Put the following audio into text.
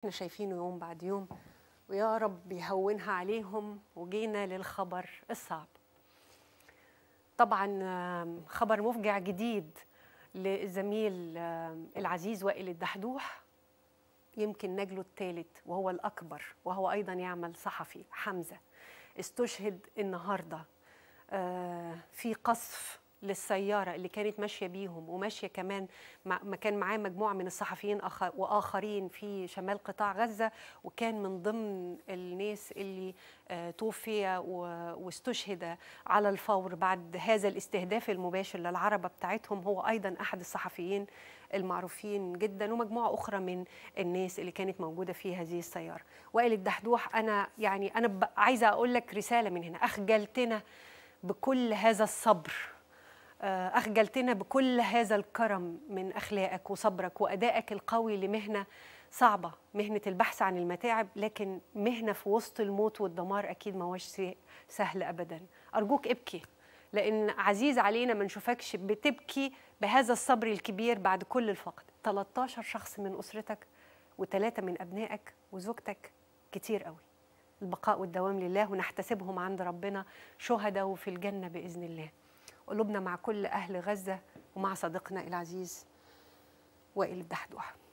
احنا شايفينه يوم بعد يوم ويا رب يهونها عليهم وجينا للخبر الصعب طبعا خبر مفجع جديد للزميل العزيز وائل الدحدوح يمكن نجله الثالث وهو الأكبر وهو أيضا يعمل صحفي حمزة استشهد النهاردة آه، في قصف للسيارة اللي كانت ماشية بيهم وماشية كمان ما كان معاه مجموعة من الصحفيين وآخرين في شمال قطاع غزة وكان من ضمن الناس اللي آه، توفي واستشهد على الفور بعد هذا الاستهداف المباشر للعربة بتاعتهم هو أيضا أحد الصحفيين المعروفين جدا ومجموعة أخرى من الناس اللي كانت موجودة في هذه السيارة وائل الدحدوح أنا يعني أنا عايزة أقول لك رسالة من هنا أخجلتنا بكل هذا الصبر آه، أخجلتنا بكل هذا الكرم من أخلاقك وصبرك وأدائك القوي لمهنة صعبة مهنة البحث عن المتاعب لكن مهنة في وسط الموت والدمار أكيد ما هوش سهل أبدا أرجوك ابكي لأن عزيز علينا ما نشوفكش بتبكي بهذا الصبر الكبير بعد كل الفقد 13 شخص من أسرتك وثلاثة من أبنائك وزوجتك كتير قوي البقاء والدوام لله ونحتسبهم عند ربنا شهداء وفي الجنة بإذن الله قلوبنا مع كل أهل غزة ومع صديقنا العزيز وائل الدحدوح